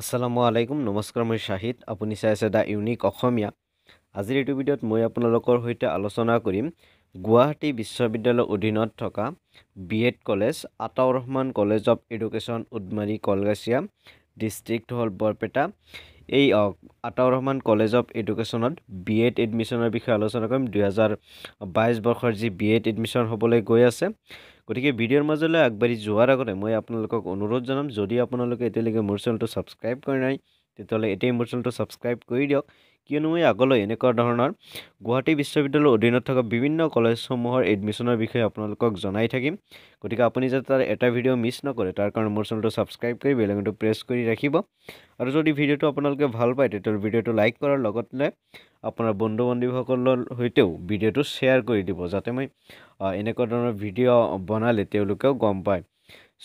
আসসালামু আলাইকুম নমস্কাৰ মই শ্বাহিদ আপুনি চাই আছে দ্য ইউনিক অসমীয়া আজিৰ এইটো ভিডিঅ'ত মই আপোনালোকৰ সৈতে আলোচনা কৰিম গুৱাহাটী বিশ্ববিদ্যালয়ৰ অধীনত থকা B Ed college Atau Rahman college of এডুকেশ্যন উদমাৰী কলগাছিয়া ডিষ্ট্ৰিক্ট হ'ল বৰপেটা এই আতাউ ৰহমান কলেজ অফ এডুকেশ্যনত বি এড এডমিশ্যনৰ বিষয়ে আলোচনা কৰিম দুহেজাৰ বাইছ বৰ্ষৰ যি বি এড এডমিশ্যন হ'বলৈ গৈ আছে গতিকে ভিডিঅ'ৰ মাজলৈ আগবাঢ়ি যোৱাৰ আগতে মই আপোনালোকক অনুৰোধ জনাম যদি আপোনালোকে এতিয়ালৈকে মোৰ চেনেলটো ছাবস্ক্ৰাইব কৰা নাই তেতিয়াহ'লে এতিয়াই মোৰ চেনেলটো ছাবস্ক্ৰাইব কৰি দিয়ক কিয়নো এই আগলৈ এনেকুৱা ধৰণৰ গুৱাহাটী বিশ্ববিদ্যালয়ৰ অধীনত থকা বিভিন্ন কলেজসমূহৰ এডমিশ্যনৰ বিষয়ে আপোনালোকক জনাই থাকিম গতিকে আপুনি যাতে তাৰ এটা ভিডিঅ' মিছ নকৰে তাৰ কাৰণে মোৰ চেনেলটো ছাবস্ক্ৰাইব কৰি বেলেগটো প্ৰেছ কৰি ৰাখিব আৰু যদি ভিডিঅ'টো আপোনালোকে ভাল পায় তেতিয়াহ'লে ভিডিঅ'টো লাইক কৰাৰ লগতে আপোনাৰ বন্ধু বান্ধৱীসকলৰ সৈতেও ভিডিঅ'টো শ্বেয়াৰ কৰি দিব যাতে মই এনেকুৱা ধৰণৰ ভিডিঅ' বনালে তেওঁলোকেও গম পায়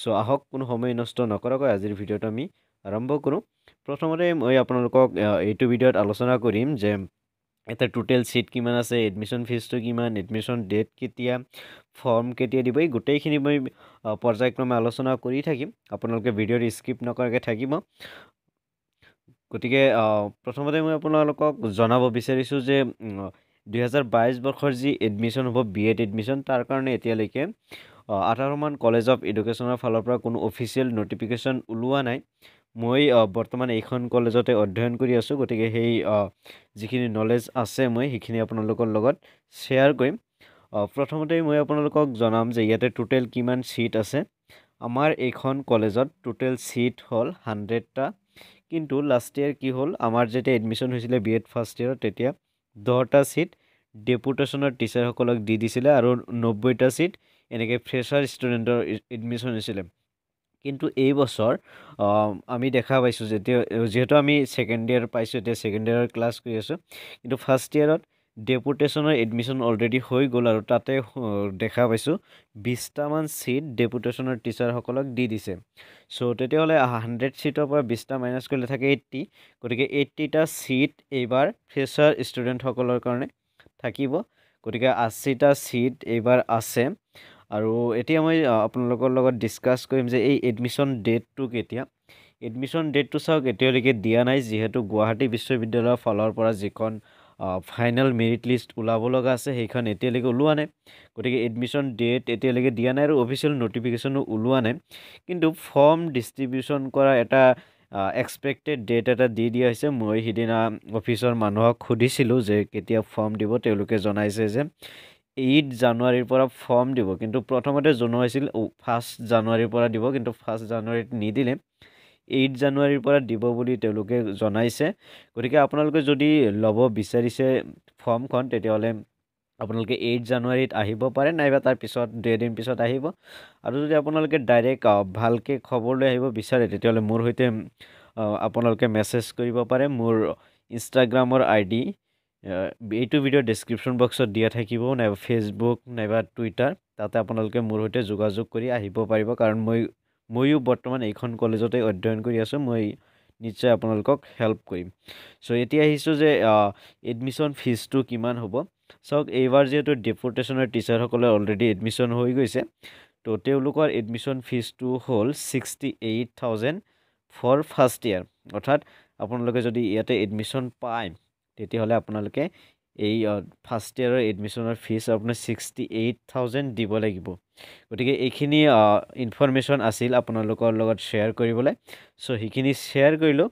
চ' আহক কোনো সময় নষ্ট নকৰাকৈ আজিৰ ভিডিঅ'টো আমি আৰম্ভ কৰোঁ প্ৰথমতে মই আপোনালোকক এইটো ভিডিঅ'ত আলোচনা কৰিম যে এটা টোটেল চিট কিমান আছে এডমিশ্যন ফিজটো কিমান এডমিশ্যন ডেট কেতিয়া ফৰ্ম কেতিয়া দিব এই গোটেইখিনি মই পৰ্যায়ক্ৰমে আলোচনা কৰি থাকিম আপোনালোকে ভিডিঅ'ত স্কিপ নকৰাকৈ থাকিব গতিকে প্ৰথমতে মই আপোনালোকক জনাব বিচাৰিছোঁ যে দুহেজাৰ বাইছ বৰ্ষৰ যি এডমিশ্যন হ'ব বি এড এডমিশ্যন তাৰ কাৰণে এতিয়ালৈকে আধাৰমান কলেজ অফ এডুকেশ্যনৰ ফালৰ পৰা কোনো অফিচিয়েল নটিফিকেশ্যন ওলোৱা নাই মই বৰ্তমান এইখন কলেজতে অধ্যয়ন কৰি আছোঁ গতিকে সেই যিখিনি নলেজ আছে মই সেইখিনি আপোনালোকৰ লগত শ্বেয়াৰ কৰিম প্ৰথমতে মই আপোনালোকক জনাম যে ইয়াতে টোটেল কিমান ছিট আছে আমাৰ এইখন কলেজত টোটেল ছিট হ'ল হাণ্ড্ৰেডটা কিন্তু লাষ্ট ইয়েৰ কি হ'ল আমাৰ যেতিয়া এডমিশ্যন হৈছিলে বি এড ফাৰ্ষ্ট ইয়েৰত তেতিয়া দহটা ছিট ডেপুটেশ্যনৰ টিচাৰসকলক দি দিছিলে আৰু নব্বৈটা ছিট এনেকৈ ফ্ৰেছাৰ ষ্টুডেণ্টৰ এডমিশ্যন হৈছিলে কিন্তু এই বছৰ আমি দেখা পাইছোঁ যেতিয়া যিহেতু আমি ছেকেণ্ড ইয়েৰ পাইছোঁ এতিয়া ছেকেণ্ড ইয়েৰত ক্লাছ কৰি আছোঁ কিন্তু ফাৰ্ষ্ট ইয়েৰত ডেপুটেশ্যনৰ এডমিশ্যন অলৰেডি হৈ গ'ল আৰু তাতে দেখা পাইছোঁ বিছটামান ছিট ডেপুটেশ্যনৰ টিচাৰসকলক দি দিছে চ' তেতিয়াহ'লে হাণ্ড্ৰেড ছিটৰ পৰা বিছটা মাইনাছ কৰিলে থাকে এইট্টি গতিকে এইট্টিটা ছিট এইবাৰ ফ্ৰেছাৰ ষ্টুডেণ্টসকলৰ কাৰণে থাকিব গতিকে আশীটা ছিট এইবাৰ আছে আৰু এতিয়া মই আপোনালোকৰ লগত ডিছকাছ কৰিম যে এই এডমিশ্যন ডেটটো কেতিয়া এডমিশ্যন ডেটটো চাওক এতিয়ালৈকে দিয়া নাই যিহেতু গুৱাহাটী বিশ্ববিদ্যালয়ৰ ফালৰ পৰা যিখন ফাইনেল মেৰিট লিষ্ট ওলাব লগা আছে সেইখন এতিয়ালৈকে ওলোৱা নাই গতিকে এডমিশ্যন ডেট এতিয়ালৈকে দিয়া নাই আৰু অফিচিয়েল ন'টিফিকেশ্যনো ওলোৱা নাই কিন্তু ফৰ্ম ডিষ্ট্ৰিবিউশ্যন কৰা এটা এক্সপেক্টেড ডেট এটা দি দিয়া হৈছে মই সিদিনা অফিচৰ মানুহক সুধিছিলোঁ যে কেতিয়া ফৰ্ম দিব তেওঁলোকে জনাইছে যে এইট জানুৱাৰীৰ পৰা ফৰ্ম দিব কিন্তু প্ৰথমতে জনোৱা হৈছিল ফাৰ্ষ্ট জানুৱাৰীৰ পৰা দিব কিন্তু ফাৰ্ষ্ট জানুৱাৰীত নিদিলে এইট জানুৱাৰীৰ পৰা দিব বুলি তেওঁলোকে জনাইছে গতিকে আপোনালোকে যদি ল'ব বিচাৰিছে ফৰ্মখন তেতিয়াহ'লে আপোনালোকে এইট জানুৱাৰীত আহিব পাৰে নাইবা তাৰ পিছত দুই এদিন পিছত আহিব আৰু যদি আপোনালোকে ডাইৰেক্ট ভালকৈ খবৰ লৈ আহিব বিচাৰে তেতিয়াহ'লে মোৰ সৈতে আপোনালোকে মেছেজ কৰিব পাৰে মোৰ ইনষ্টাগ্ৰামৰ আই ডি এইটো ভিডিঅ' ডেছক্ৰিপশ্যন বক্সত দিয়া থাকিব নাইবা ফেচবুক নাইবা টুইটাৰ তাতে আপোনালোকে মোৰ সৈতে যোগাযোগ কৰি আহিব পাৰিব কাৰণ মই ময়ো বৰ্তমান এইখন কলেজতে অধ্যয়ন কৰি আছোঁ মই নিশ্চয় আপোনালোকক হেল্প কৰিম চ' এতিয়া আহিছোঁ যে এডমিশ্যন ফিজটো কিমান হ'ব চাওক এইবাৰ যিহেতু ডেপুটেশ্যনৰ টিচাৰসকলে অলৰেডি এডমিশ্যন হৈ গৈছে ত' তেওঁলোকৰ এডমিশ্যন ফিজটো হ'ল sixty eight thousand for first year অৰ্থাৎ আপোনালোকে যদি ইয়াতে এডমিশ্যন পায় তেতিয়াহ'লে আপোনালোকে এই ফাৰ্ষ্ট ইয়াৰৰ এডমিশ্যনৰ ফিজ আপোনাৰ ছিক্সটি এইট থাউজেণ্ড দিব লাগিব গতিকে এইখিনি ইনফৰ্মেশ্যন আছিল আপোনালোকৰ লগত শ্বেয়াৰ কৰিবলৈ চ' সেইখিনি শ্বেয়াৰ কৰিলোঁ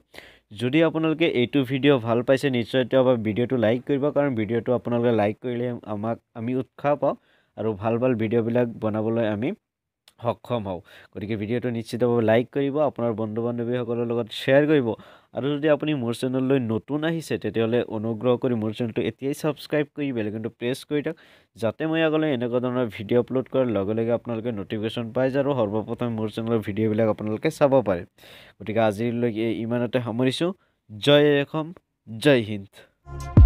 যদি আপোনালোকে এইটো ভিডিঅ' ভাল পাইছে নিশ্চয় তেওঁ ভিডিঅ'টো লাইক কৰিব কাৰণ ভিডিঅ'টো আপোনালোকে লাইক কৰিলে আমাক আমি উৎসাহ পাওঁ আৰু ভাল ভাল ভিডিঅ'বিলাক বনাবলৈ আমি সক্ষম হওঁ গতিকে ভিডিঅ'টো নিশ্চিতভাৱে লাইক কৰিব আপোনাৰ বন্ধু বান্ধৱীসকলৰ লগত শ্বেয়াৰ কৰিব আৰু যদি আপুনি মোৰ চেনেললৈ নতুন আহিছে তেতিয়াহ'লে অনুগ্ৰহ কৰি মোৰ চেনেলটো এতিয়াই ছাবস্ক্ৰাইব কৰি কিন্তু প্ৰেছ কৰি থাকক যাতে মই আগলৈ এনেকুৱা ধৰণৰ ভিডিঅ' আপলোড কৰাৰ লগে লগে আপোনালোকে ন'টিফিকেশ্যন পাই যায় আৰু সৰ্বপ্ৰথমে মোৰ চেনেলৰ ভিডিঅ'বিলাক আপোনালোকে চাব পাৰে গতিকে আজিলৈকে ইমানতে সামৰিছোঁ জয় অসম জয় হিন্দ